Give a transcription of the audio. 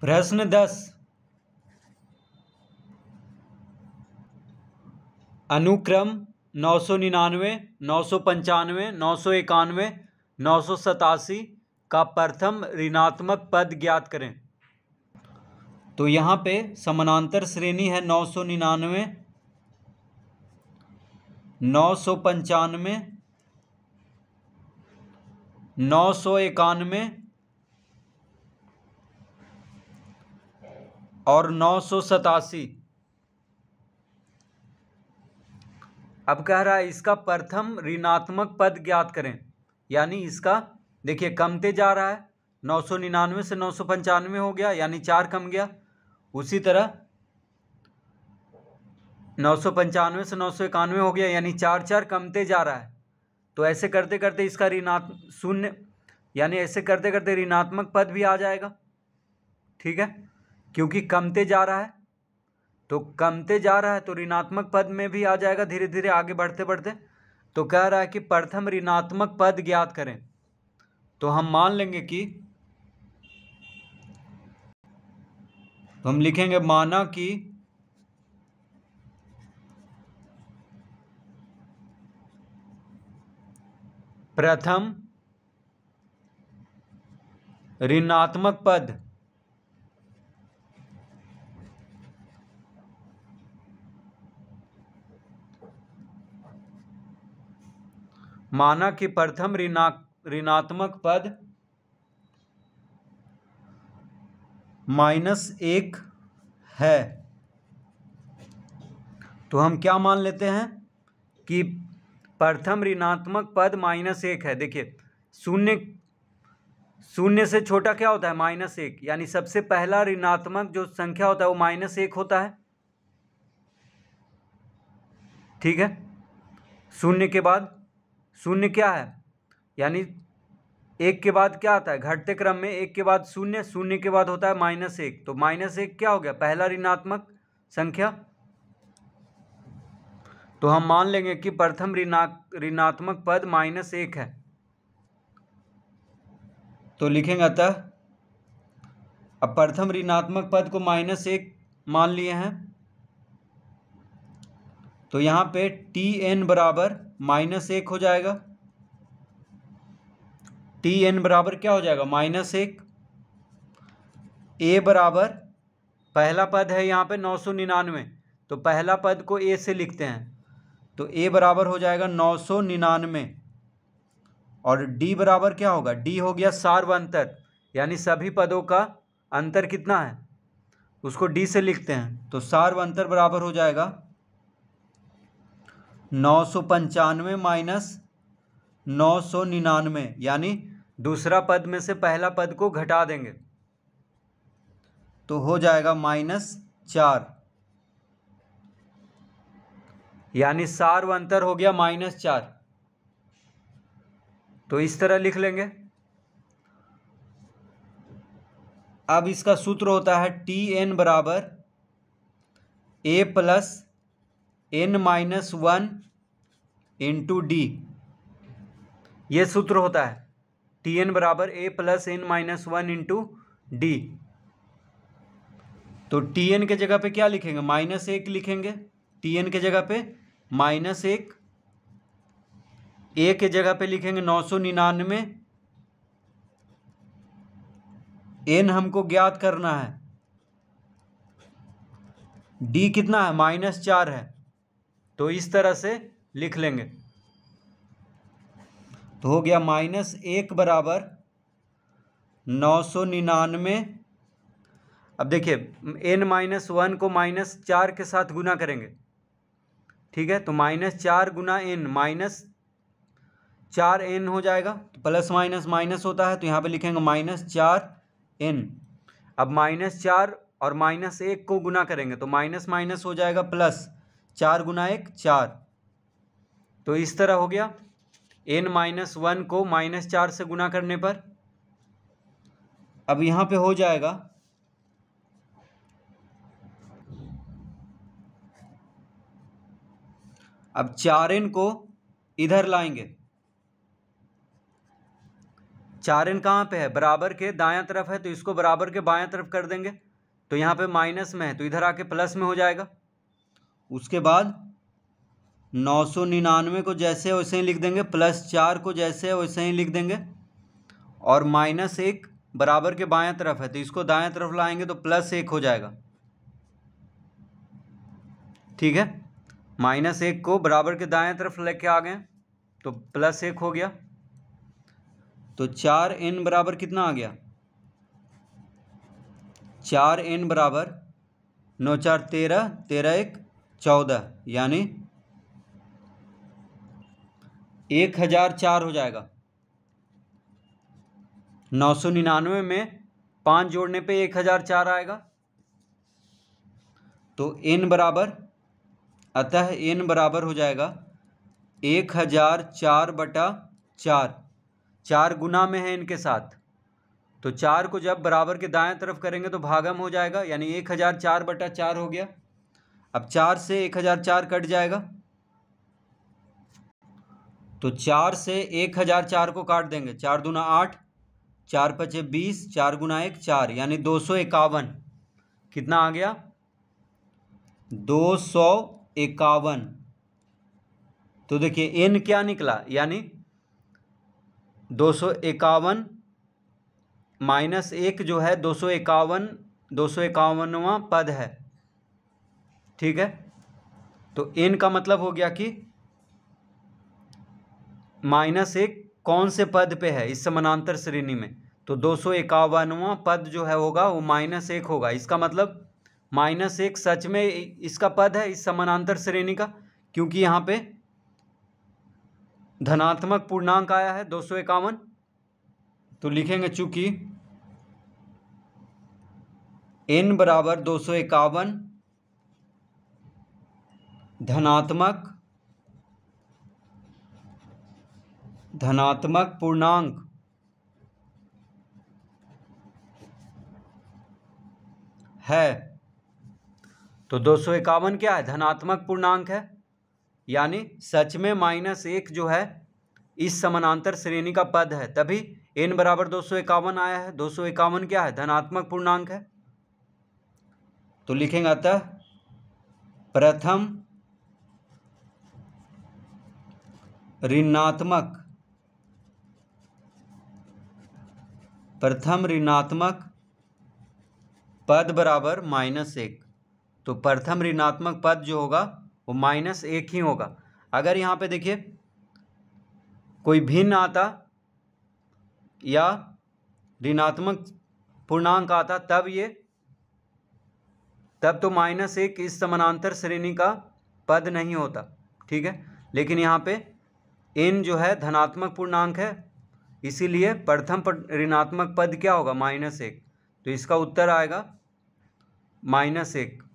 प्रश्न दस अनुक्रम नौ सौ निन्यानवे नौ सौ पंचानवे नौ सौ इक्यानवे नौ सौ सतासी का प्रथम ऋणात्मक पद ज्ञात करें तो यहाँ पे समानांतर श्रेणी है नौ सौ निन्यानवे नौ सौ पंचानवे नौ सौ इक्यानवे और नौ सौ सतासी अब कह रहा है इसका प्रथम ऋणात्मक पद ज्ञात करें यानी इसका देखिए कमते जा रहा है नौ सौ निन्यानवे से नौ सौ पंचानवे हो गया यानी चार कम गया उसी तरह नौ सौ पंचानवे से नौ सौ इक्यानवे हो गया यानी चार चार कमते जा रहा है तो ऐसे करते करते इसका ऋणात्म शून्य यानी ऐसे करते करते ऋणात्मक पद भी आ जाएगा ठीक है क्योंकि कमते जा रहा है तो कमते जा रहा है तो ऋणात्मक पद में भी आ जाएगा धीरे धीरे आगे बढ़ते बढ़ते तो कह रहा है कि प्रथम ऋणात्मक पद ज्ञात करें तो हम मान लेंगे कि तो हम लिखेंगे माना कि प्रथम ऋणात्मक पद माना कि प्रथम ऋणात्मक पद माइनस एक है तो हम क्या मान लेते हैं कि प्रथम ऋणात्मक पद माइनस एक है देखिए शून्य शून्य से छोटा क्या होता है माइनस एक यानी सबसे पहला ऋणात्मक जो संख्या होता है वो माइनस एक होता है ठीक है शून्य के बाद शून्य क्या है यानी एक के बाद क्या आता है घटते क्रम में एक के बाद शून्य शून्य के बाद होता है माइनस एक तो माइनस एक क्या हो गया पहला ऋणात्मक संख्या तो हम मान लेंगे कि प्रथम ऋणात्मक पद माइनस एक है तो लिखेंगे अतः अब प्रथम ऋणात्मक पद को माइनस एक मान लिए हैं तो यहाँ पे टी एन बराबर माइनस एक हो जाएगा टी एन बराबर क्या हो जाएगा माइनस एक ए बराबर पहला पद है यहाँ पे नौ सौ निन्यानवे तो पहला पद को ए से लिखते हैं तो ए बराबर हो जाएगा नौ सौ निन्यानवे और डी बराबर क्या होगा डी हो गया अंतर यानी सभी पदों का अंतर कितना है उसको डी से लिखते हैं तो सार्व अंतर बराबर हो जाएगा नौ सौ पंचानवे माइनस नौ सौ निन्यानवे यानी दूसरा पद में से पहला पद को घटा देंगे तो हो जाएगा माइनस चार यानी सार्व अंतर हो गया माइनस चार तो इस तरह लिख लेंगे अब इसका सूत्र होता है टी एन बराबर A plus N minus one into D ये सूत्र होता है टी एन बराबर A plus N minus one into D तो टी एन के जगह पे क्या लिखेंगे माइनस एक लिखेंगे टी एन के जगह पे माइनस एक ए के जगह पे लिखेंगे नौ सौ निन्यानवे एन हमको ज्ञात करना है डी कितना है माइनस चार है तो इस तरह से लिख लेंगे तो हो गया माइनस एक बराबर नौ सौ निन्यानवे अब देखिए एन माइनस वन को माइनस चार के साथ गुना करेंगे ठीक है तो माइनस चार गुना एन माइनस चार एन हो जाएगा तो प्लस माइनस माइनस होता है तो यहाँ पे लिखेंगे माइनस चार एन अब माइनस चार और माइनस एक को गुना करेंगे तो माइनस माइनस हो जाएगा प्लस चार गुना एक चार तो इस तरह हो गया एन माइनस वन को माइनस चार से गुना करने पर अब यहाँ पे हो जाएगा अब चार एन को इधर लाएंगे चार एन कहाँ पे है बराबर के दायां तरफ है तो इसको बराबर के बायां तरफ कर देंगे तो यहाँ पे माइनस में है तो इधर आके प्लस में हो जाएगा उसके बाद नौ सौ निन्यानवे को जैसे वैसे ही लिख देंगे प्लस चार को जैसे वैसे ही लिख देंगे और माइनस एक बराबर के बाएं तरफ है तो इसको दाएं तरफ लाएंगे तो प्लस एक हो जाएगा ठीक है माइनस एक को बराबर के दाएं तरफ लेके आ गए तो प्लस एक हो गया तो चार एन बराबर कितना आ गया चार एन बराबर नौ चार तेरह तेरह एक चौदह यानी एक हज़ार चार हो जाएगा नौ सौ निन्यानवे में पांच जोड़ने पे एक हज़ार चार आएगा तो एन बराबर अतः एन बराबर हो जाएगा एक हज़ार चार बटा चार चार गुना में है इनके साथ तो चार को जब बराबर के दाएं तरफ करेंगे तो भागम हो जाएगा यानी एक हज़ार चार बटा चार हो गया अब चार से एक हज़ार चार कट जाएगा तो चार से एक हज़ार चार को काट देंगे चार दूना आठ चार पचे बीस चार गुना एक चार यानी दो सौ इक्यावन कितना आ गया दो सौ इक्यावन तो देखिए एन क्या निकला यानी दो सौ इक्यावन माइनस एक जो है दो सौ इक्यावन दो सौ इक्यावनवा पद है ठीक है तो एन का मतलब हो गया कि माइनस एक कौन से पद पे है इस समानांतर श्रेणी में तो दो सौ इक्यावनवा पद जो है होगा वो माइनस एक होगा इसका मतलब माइनस एक सच में इसका पद है इस समानांतर श्रेणी का क्योंकि यहाँ पे धनात्मक पूर्णांक आया है दो सौ इक्यावन तो लिखेंगे चूंकि एन बराबर दो सौ इक्यावन धनात्मक धनात्मक पूर्णांक है तो दो सौ इक्यावन क्या है धनात्मक पूर्णांक है यानी सच में माइनस एक जो है इस समानांतर श्रेणी का पद है तभी एन बराबर दो सौ इक्यावन आया है दो सौ इक्यावन क्या है धनात्मक पूर्णांक है तो लिखेंगे अतः प्रथम ऋणात्मक प्रथम ऋणात्मक पद बराबर माइनस एक तो प्रथम ऋणात्मक पद जो होगा वो माइनस एक ही होगा अगर यहाँ पे देखिए कोई भिन्न आता या ऋणात्मक पूर्णांक आता तब ये तब तो माइनस एक इस समानांतर श्रेणी का पद नहीं होता ठीक है लेकिन यहाँ पे एन जो है धनात्मक पूर्णांक है इसीलिए प्रथम ऋणात्मक पद क्या होगा माइनस एक तो इसका उत्तर आएगा माइनस एक